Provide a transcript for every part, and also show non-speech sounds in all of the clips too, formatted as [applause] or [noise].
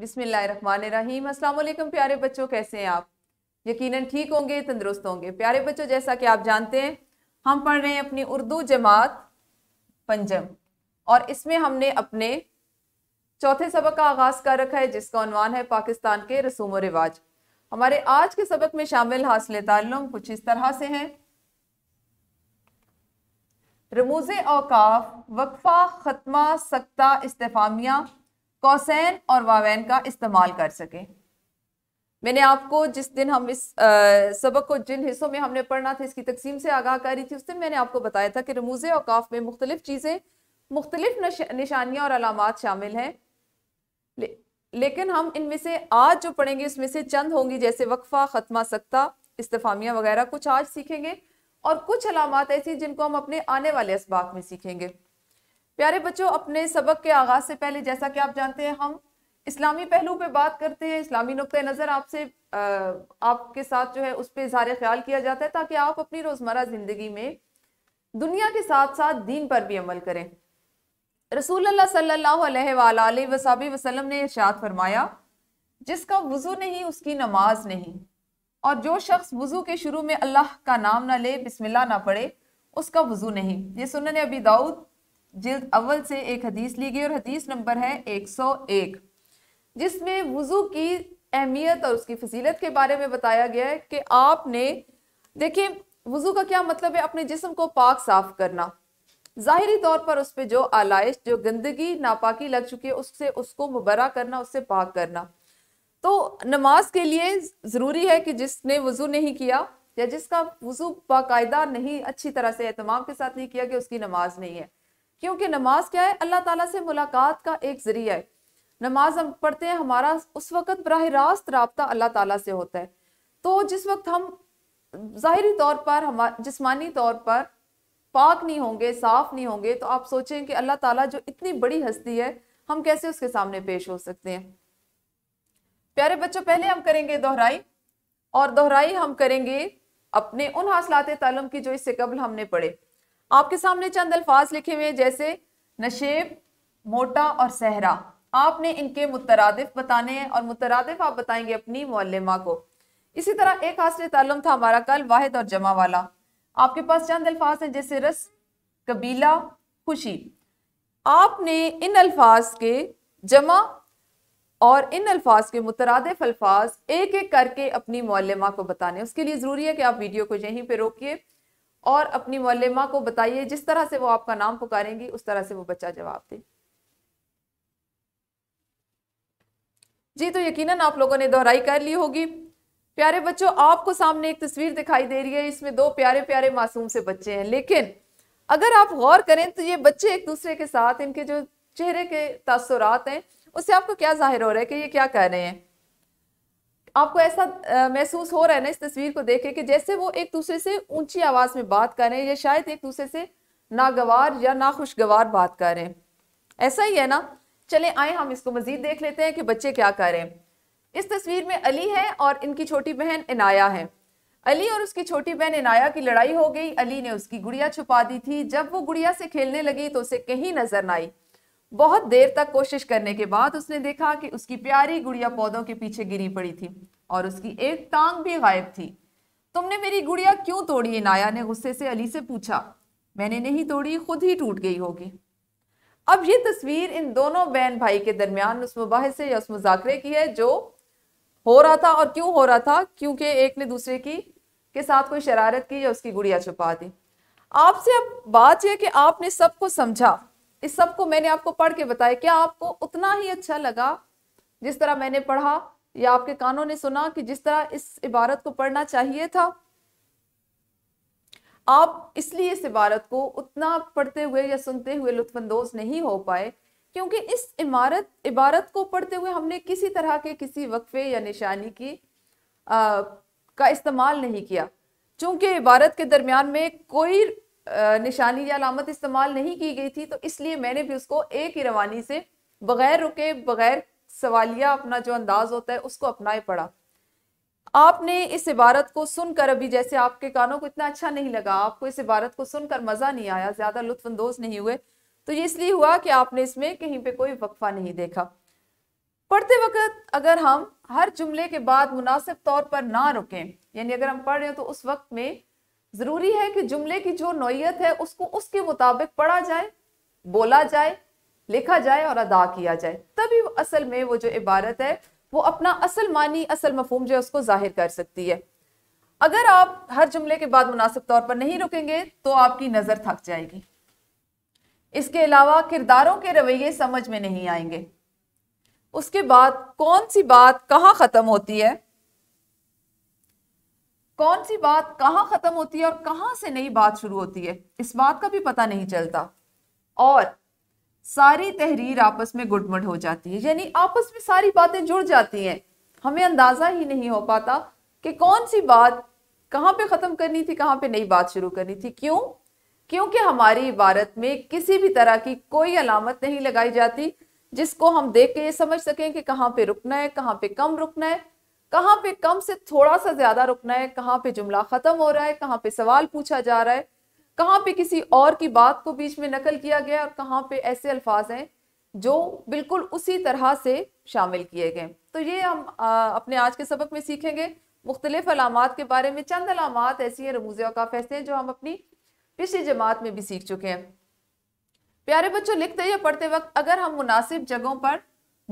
रही अल्लाम प्यारे बच्चों कैसे हैं आप यकीनन ठीक होंगे तंदुरुस्त होंगे प्यारे बच्चों जैसा कि आप जानते हैं हम पढ़ रहे हैं अपनी उर्दू जमात पंजम और इसमें हमने अपने चौथे सबक का आगाज़ कर रखा है जिसका अनवान है पाकिस्तान के रसूम व रिवाज हमारे आज के सबक में शामिल हासिल ताल्लुम कुछ इस तरह से हैं रमूज अवकाफ वक्फ़ा ख़त्मा सकता इस्तेफामिया कौसैन और वावैन का इस्तेमाल कर सकें मैंने आपको जिस दिन हम इस आ, सबक को जिन हिस्सों में हमने पढ़ना था इसकी तकसीम से आगाह करी थी उस दिन मैंने आपको बताया था कि रमूज अवकाफ में मुख्तलिफ चीज़ें मुख्तलिफ निशानियाँ और अलामत शामिल हैं ले, लेकिन हम इनमें से आज जो पढ़ेंगे उसमें से चंद होंगी जैसे वक्फ़ा ख़त्मा सकता इस्तफामिया वगैरह कुछ आज सीखेंगे और कुछ अलामत ऐसी जिनको हम अपने आने वाले इसबाक में सीखेंगे प्यारे बच्चों अपने सबक के आगाज से पहले जैसा कि आप जानते हैं हम इस्लामी पहलू पे बात करते हैं इस्लामी नुक़ नज़र आपसे आपके साथ जो है उस पर इजहार ख्याल किया जाता है ताकि आप अपनी रोज़मर्रा ज़िंदगी में दुनिया के साथ साथ दीन पर भी अमल करें रसूल सल्लल्लाहु ने इरशाद फरमाया जिसका वज़ू नहीं उसकी नमाज नहीं और जो शख्स वज़ू के शुरू में अल्लाह का नाम ना ले बिस्मिल्लाह ना पढ़े उसका वज़ू नहीं ये सुनने अभी दाऊद जिल्द अव्वल से एक हदीस ली गई और हदीस नंबर है 101 जिसमें वज़ू की अहमियत और उसकी फजीलत के बारे में बताया गया है कि आपने देखिए वज़ू का क्या मतलब है अपने जिसम को पाक साफ करना ज़ाहरी तौर पर उस पर जो आलाइश जो गंदगी नापाकी लग चुकी है उससे उसको मुबरा करना उससे पाक करना तो नमाज के लिए ज़रूरी है कि जिसने वज़ू नहीं किया या जिसका वज़ू बाकायदा नहीं अच्छी तरह से एहतमाम के साथ नहीं किया कि उसकी नमाज नहीं है क्योंकि नमाज क्या है अल्लाह ताला से मुलाकात का एक जरिया है नमाज हम पढ़ते हैं हमारा उस वक्त बरह रास्त रबता अल्लाह ताला से होता है तो जिस वक्त हम ज़ाहरी तौर पर हम जिसमानी तौर पर पाक नहीं होंगे साफ नहीं होंगे तो आप सोचें कि अल्लाह ताला जो इतनी बड़ी हस्ती है हम कैसे उसके सामने पेश हो सकते हैं प्यारे बच्चों पहले हम करेंगे दोहराई और दोहराई हम करेंगे अपने उन हासिलात तलम की जो इससे कबल हमने पढ़े आपके सामने चंद अल्फाज लिखे हुए हैं जैसे नशेब मोटा और सहरा आपने इनके मुतरदफ बताने हैं और मुतरदफ आप बताएंगे अपनी मोलमा को इसी तरह एक हासिल तालम था हमारा कल वाहिद और जमा वाला आपके पास चंद अल्फाज हैं जैसे रस कबीला खुशी आपने इन अल्फाज के जमा और इन अल्फाज के मुतरदफ अल्फाज एक एक करके अपनी मोलमा को बताने उसके लिए ज़रूरी है कि आप वीडियो को यहीं पर रोकिए और अपनी मौलमा को बताइए जिस तरह से वो आपका नाम पुकारेंगी उस तरह से वो बच्चा जवाब दे जी तो यकीनन आप लोगों ने दोहराई कर ली होगी प्यारे बच्चों आपको सामने एक तस्वीर दिखाई दे रही है इसमें दो प्यारे प्यारे मासूम से बच्चे हैं लेकिन अगर आप गौर करें तो ये बच्चे एक दूसरे के साथ इनके जो चेहरे के तसरात हैं उससे आपको क्या जाहिर हो रहा है कि ये क्या कह रहे हैं आपको ऐसा महसूस हो रहा है ना इस तस्वीर को देखे कि जैसे वो एक दूसरे से ऊंची आवाज़ में बात कर रहे हैं या शायद एक दूसरे से नागवार या नाखुशगवार बात कर रहे हैं ऐसा ही है ना चले आए हम इसको मज़ीद देख लेते हैं कि बच्चे क्या कर रहे हैं इस तस्वीर में अली है और इनकी छोटी बहन इनाया है अली और उसकी छोटी बहन इनाया की लड़ाई हो गई अली ने उसकी गुड़िया छुपा दी थी जब वो गुड़िया से खेलने लगी तो उसे कहीं नजर ना आई बहुत देर तक कोशिश करने के बाद उसने देखा कि उसकी प्यारी गुड़िया पौधों के पीछे गिरी पड़ी थी और उसकी एक टांग भी गायब थी तुमने मेरी गुड़िया क्यों तोड़ी नाया ने गुस्से से अली से पूछा मैंने नहीं तोड़ी खुद ही टूट गई होगी अब ये तस्वीर इन दोनों बहन भाई के दरमियान उस मुबासे या उस मुजाकरे की है जो हो रहा था और क्यों हो रहा था क्योंकि एक ने दूसरे की के साथ कोई शरारत की या उसकी गुड़िया छुपा दी आपसे अब बात यह कि आपने सबको समझा इस सब को मैंने आपको पढ़ के बताया क्या आपको उतना ही अच्छा लगा जिस तरह मैंने पढ़ा या आपके कानों ने सुना कि जिस तरह इस इबारत को पढ़ना चाहिए था आप इसलिए इस इबारत को उतना पढ़ते हुए या सुनते हुए लुत्फानंदोज नहीं हो पाए क्योंकि इस इमारत इबारत को पढ़ते हुए हमने किसी तरह के किसी वक्फे या निशानी की आ, का इस्तेमाल नहीं किया चूंकि इबारत के दरमियान में कोई निशानी या अलामत इस्तेमाल नहीं की गई थी तो इसलिए मैंने भी उसको एक ही रवानी से बगैर रुके बगैर सवालिया अपना जो अंदाज होता है उसको अपनाए पड़ा आपने इस इबारत को सुनकर अभी जैसे आपके कानों को इतना अच्छा नहीं लगा आपको इस इबारत को सुनकर मज़ा नहीं आया ज़्यादा लुत्फानंदोज नहीं हुए तो ये इसलिए हुआ कि आपने इसमें कहीं पे कोई वक्फा नहीं देखा पढ़ते वक्त अगर हम हर जुमले के बाद मुनासिब तौर पर ना रुकें यानी अगर हम पढ़ रहे हैं तो उस वक्त में जरूरी है कि जुमले की जो नोयत है उसको उसके मुताबिक पढ़ा जाए बोला जाए लिखा जाए और अदा किया जाए तभी असल में वो जो इबारत है वो अपना असल मानी असल मफहम जो है उसको जाहिर कर सकती है अगर आप हर जुमले के बाद मुनासिब तौर पर नहीं रुकेंगे तो आपकी नज़र थक जाएगी इसके अलावा किरदारों के रवैये समझ में नहीं आएंगे उसके बाद कौन सी बात कहाँ ख़त्म होती है कौन सी बात कहाँ ख़त्म होती है और कहाँ से नई बात शुरू होती है इस बात का भी पता नहीं चलता और सारी तहरीर आपस में गुटमुट हो जाती है यानी आपस में सारी बातें जुड़ जाती हैं हमें अंदाज़ा ही नहीं हो पाता कि कौन सी बात कहाँ पे ख़त्म करनी थी कहाँ पे नई बात शुरू करनी थी क्यों क्योंकि हमारी इबारत में किसी भी तरह की कोई अलामत नहीं लगाई जाती जिसको हम देख के ये समझ सकें कि कहाँ पे रुकना है कहाँ पे कम रुकना है कहाँ पे कम से थोड़ा सा ज्यादा रुकना है कहाँ पे जुमला खत्म हो रहा है कहाँ पे सवाल पूछा जा रहा है कहाँ पे किसी और की बात को बीच में नकल किया गया और कहाँ पे ऐसे अल्फाज हैं जो बिल्कुल उसी तरह से शामिल किए गए तो ये हम आ, अपने आज के सबक में सीखेंगे मुख्तलिफ अलामत के बारे में चंद अलामत ऐसी हैं रमूज अवकाफ ऐसे हैं जो हम अपनी पिछली जमात में भी सीख चुके हैं प्यारे बच्चों लिखते या पढ़ते वक्त अगर हम मुनासिब जगहों पर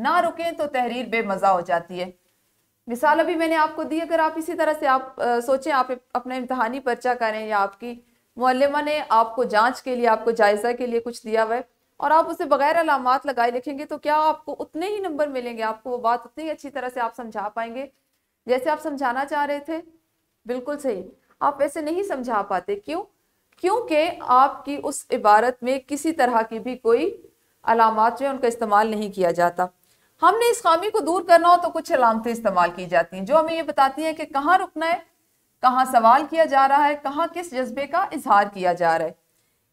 ना रुकें तो तहरीर बेमज़ा हो जाती है मिसाल अभी मैंने आपको दी अगर आप इसी तरह से आप सोचें आप अपना इम्तहानी पर्चा करें या आपकी मुलमा ने आपको जांच के लिए आपको जायज़ा के लिए कुछ दिया हुआ है और आप उसे बगैर अलामत लगाए लिखेंगे तो क्या आपको उतने ही नंबर मिलेंगे आपको वो बात उतनी ही अच्छी तरह से आप समझा पाएंगे जैसे आप समझाना चाह रहे थे बिल्कुल सही आप वैसे नहीं समझा पाते क्यों क्योंकि आपकी उस इबारत में किसी तरह की भी कोई अलामत जो है उनका इस्तेमाल नहीं किया जाता हमने इस खामी को दूर करना हो तो कुछ अलामतें इस्तेमाल की जाती हैं जो हमें ये बताती हैं कि कहाँ रुकना है कहाँ सवाल किया जा रहा है कहाँ किस जज्बे का इजहार किया जा रहा है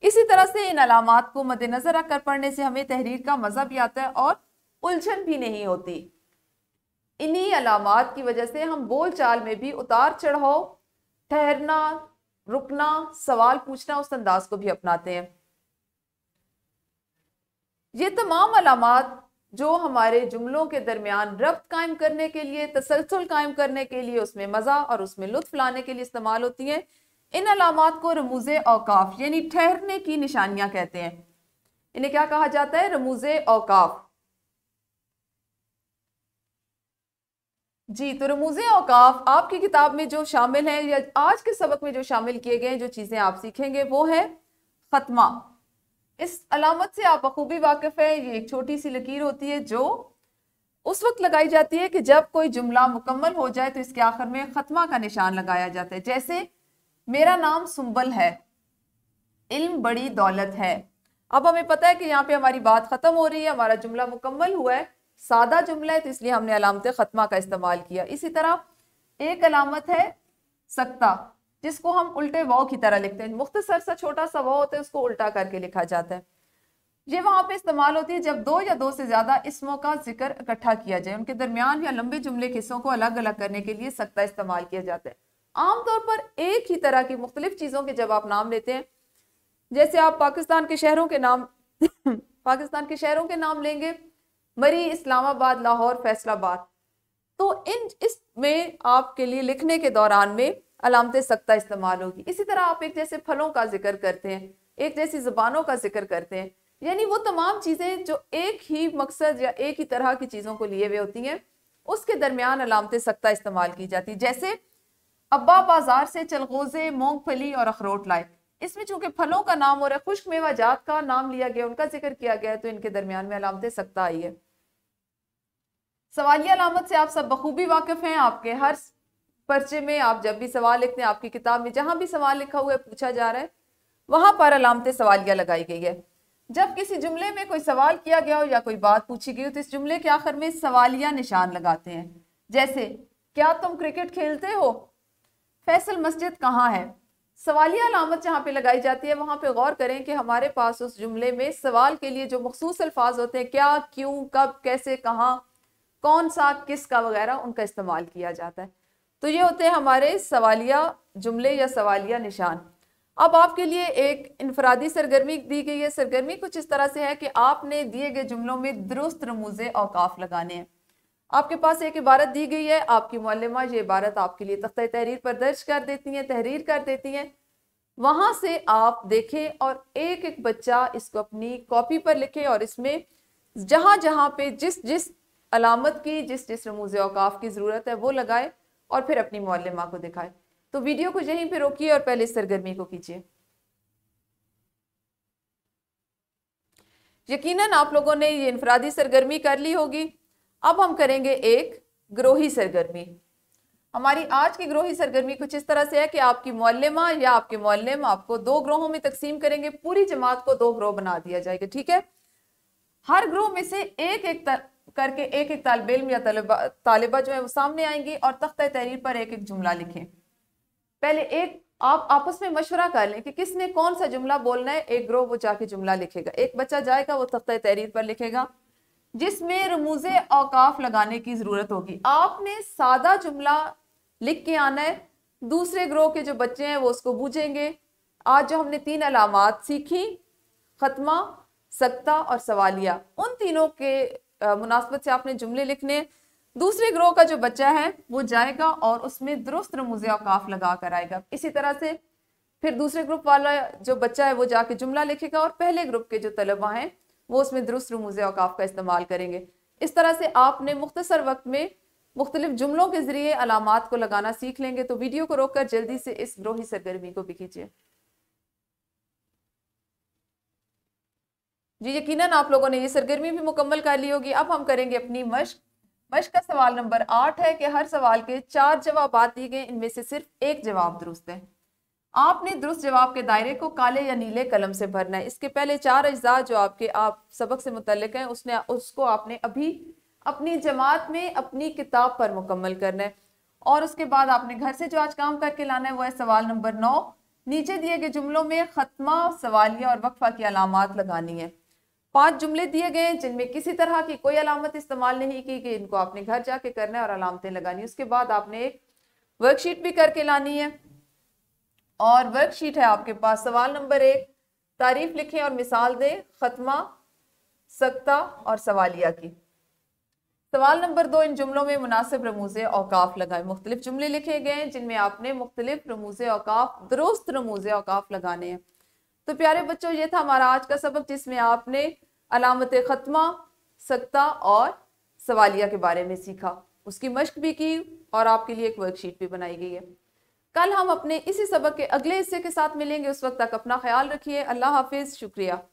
इसी तरह से इन अलामत को मद्देनजर रखकर पढ़ने से हमें तहरीर का मज़ा भी आता है और उलझन भी नहीं होती इन्हीं अलामत की वजह से हम बोल चाल में भी उतार चढ़ाव ठहरना रुकना सवाल पूछना उस अंदाज को भी अपनाते हैं ये तमाम अलामत जो हमारे जुमलों के दरमियान रब्त कायम करने के लिए तसलसल कायम करने के लिए उसमें मज़ा और उसमें लुत्फ लाने के लिए इस्तेमाल होती हैं इन अलामत को रमूज अवकाफ यानी ठहरने की निशानियां कहते हैं इन्हें क्या कहा जाता है रमूज अवकाफ जी तो रमूज अवकाफ आपकी किताब में जो शामिल है या आज के सबक में जो शामिल किए गए जो चीज़ें आप सीखेंगे वो है ख़त्मा इस अलामत से आप बखूबी वाकिफ़ है ये एक छोटी सी लकीर होती है जो उस वक्त लगाई जाती है कि जब कोई जुमला मुकम्मल हो जाए तो इसके आखिर में ख़त्मा का निशान लगाया जाता है जैसे मेरा नाम सुम्बल है इल्म बड़ी दौलत है अब हमें पता है कि यहाँ पे हमारी बात ख़त्म हो रही है हमारा जुमला मुकम्मल हुआ है सादा जुमला है तो इसलिए हमने अलामत ख़त्मा का इस्तेमाल किया इसी तरह एक अलामत है सकता जिसको हम उल्टे वॉ की तरह लिखते हैं मुख्तसर सा छोटा सा वॉ होता है उसको उल्टा करके लिखा जाता है ये वहाँ पे इस्तेमाल होती है जब दो या दो से ज़्यादा इसमों का जिक्र इकट्ठा किया जाए उनके दरमियान या लंबे जुमले के हिस्सों को अलग अलग करने के लिए सख्ता इस्तेमाल किया जाता है आमतौर पर एक ही तरह की मुख्तलिफ चीज़ों के जब आप नाम लेते हैं जैसे आप पाकिस्तान के शहरों के नाम [coughs] पाकिस्तान के शहरों के नाम लेंगे मरी इस्लामाबाद लाहौर फैसलाबाद तो इन इसमें आपके लिए लिखने के दौरान में अलामत सख्ता इस्तेमाल होगी इसी तरह आप एक जैसे फलों का जिक्र करते हैं एक जैसी जबानों का जिक्र करते हैं यानी वो तमाम चीज़ें जो एक ही मकसद या एक ही तरह की चीज़ों को लिए हुए होती हैं उसके दरमियान अलामत सख्ता इस्तेमाल की जाती है जैसे अब्बा बाजार से चलगोजे मूंगफली और अखरोट लाए इसमें चूंकि फलों का नाम हो रहा है खुश्क मेवाजात का नाम लिया गया उनका जिक्र किया गया है तो इनके दरमियान में अलामत सख्ता आई है सवालिया अलामत से आप सब बखूबी वाकिफ़ हैं आपके हर पर्चे में आप जब भी सवाल लिखते हैं आपकी किताब में जहां भी सवाल लिखा हुआ है पूछा जा रहा है वहां पर अलामते सवालिया लगाई गई है जब किसी जुमले में कोई सवाल किया गया हो या कोई बात पूछी गई हो तो इस जुमले के आखिर में सवालिया निशान लगाते हैं जैसे क्या तुम क्रिकेट खेलते हो फैसल मस्जिद कहाँ है सवालिया अलामत जहाँ पे लगाई जाती है वहाँ पे गौर करें कि हमारे पास उस जुमले में सवाल के लिए जो मखसूस अल्फाज होते हैं क्या क्यों कब कैसे कहाँ कौन सा किसका वगैरह उनका इस्तेमाल किया जाता है तो ये होते हैं हमारे सवालिया जुमले या सवालिया निशान अब आपके लिए एक इनफरादी सरगर्मी दी गई है सरगर्मी कुछ इस तरह से है कि आपने दिए गए जुमलों में दुरुस्त रमूज अवकाफ लगाने हैं आपके पास एक इबारत दी गई है आपकी मौलमा ये इबारत आपके लिए तख्त तहरीर पर दर्ज कर देती हैं तहरीर कर देती हैं वहाँ से आप देखें और एक एक बच्चा इसको अपनी कॉपी पर लिखे और इसमें जहाँ जहाँ पे जिस जिस अलामत की जिस जिस रमूज अवकाफ की ज़रूरत है वो लगाए और फिर अपनी मौलमा को दिखाए तो वीडियो को यहीं पर रोकिए और पहले सरगर्मी को कीजिए यकीनन आप लोगों ने ये इनफरादी सरगर्मी कर ली होगी अब हम करेंगे एक ग्रोही सरगर्मी हमारी आज की ग्रोही सरगर्मी कुछ इस तरह से है कि आपकी मौलमा या आपके मौलम आपको दो ग्रोहों में तकसीम करेंगे पूरी जमात को दो ग्रोह बना दिया जाएगा ठीक है हर ग्रोह में से एक एक तर... करके एक एक तालब इम या तलबा तालबा जो है वो सामने आएंगी और तख्त तहरीर पर एक एक जुमला लिखें पहले एक आप आपस में मशवरा कर लें कि किसने कौन सा जुमला बोलना है एक ग्रोह वो जाके जुमला लिखेगा एक बच्चा जाएगा वो तख्त तहरीर पर लिखेगा जिसमें रमूज अवकाफ लगाने की ज़रूरत होगी आपने सादा जुमला लिख के आना है दूसरे ग्रोह के जो बच्चे हैं वो उसको बूझेंगे आज जो हमने तीन अलामत सीखी खत्मा सत्ता और सवालिया उन तीनों के मुनासबत से आपने जुमले लिखने दूसरे ग्रोह का जो बच्चा है वो जाएगा और उसमें दुरुस्त रमूज़ काफ लगा कर आएगा इसी तरह से फिर दूसरे ग्रुप वाला जो बच्चा है वो जाके जुमला लिखेगा और पहले ग्रुप के जो तलबा हैं वो उसमें दुरुस्त रमोज अवकाफ का इस्तेमाल करेंगे इस तरह से आपने मुख्तसर वक्त में मुख्तलिफ जुमलों के ज़रिए अलामत को लगाना सीख लेंगे तो वीडियो को रोक कर जल्दी से इस ग्रोही सरगर्मी को भी कीजिए जी यकीनन आप लोगों ने ये सरगर्मी भी मुकम्मल कर ली होगी अब हम करेंगे अपनी मश्क मश्क का सवाल नंबर आठ है कि हर सवाल के चार जवाब दिए गए इनमें से सिर्फ एक जवाब दुरुस्त है आपने दुरुस्त जवाब के दायरे को काले या नीले कलम से भरना है इसके पहले चार अज्जा जो आपके आप सबक से मुतलक हैं उसने उसको आपने अभी अपनी जमात में अपनी किताब पर मुकम्मल करना है और उसके बाद आपने घर से जो आज काम करके लाना है वो है सवाल नंबर नौ नीचे दिए गए जुमलों में खत्मा सवालिया और वक्फा की अलामत लगानी है पांच जुमले दिए गए हैं जिनमें किसी तरह की कोई अलामत इस्तेमाल नहीं की कि इनको आपने घर जाके करना है और अलामतें लगानी उसके बाद आपने एक वर्कशीट भी करके लानी है और वर्कशीट है आपके पास सवाल नंबर एक तारीफ लिखें और मिसाल दें खत्मा सकता और सवालिया की सवाल नंबर दो इन जुमलों में मुनासिब रमूज अवकाफ लगाएं मुख्तलिफ जुमले लिखे गए हैं जिनमें आपने मुख्तलिफ रमूजे अवकाफ दुरुस्त रमूज अवकाफ लगाने हैं तो प्यारे बच्चों ये था हमारा आज का सबक जिसमें आपने अलामत ख़त्मा सकता और सवालिया के बारे में सीखा उसकी मश्क भी की और आपके लिए एक वर्कशीट भी बनाई गई है कल हम अपने इसी सबक के अगले हिस्से के साथ मिलेंगे उस वक्त तक अपना ख्याल रखिए अल्लाह हाफिज़ शुक्रिया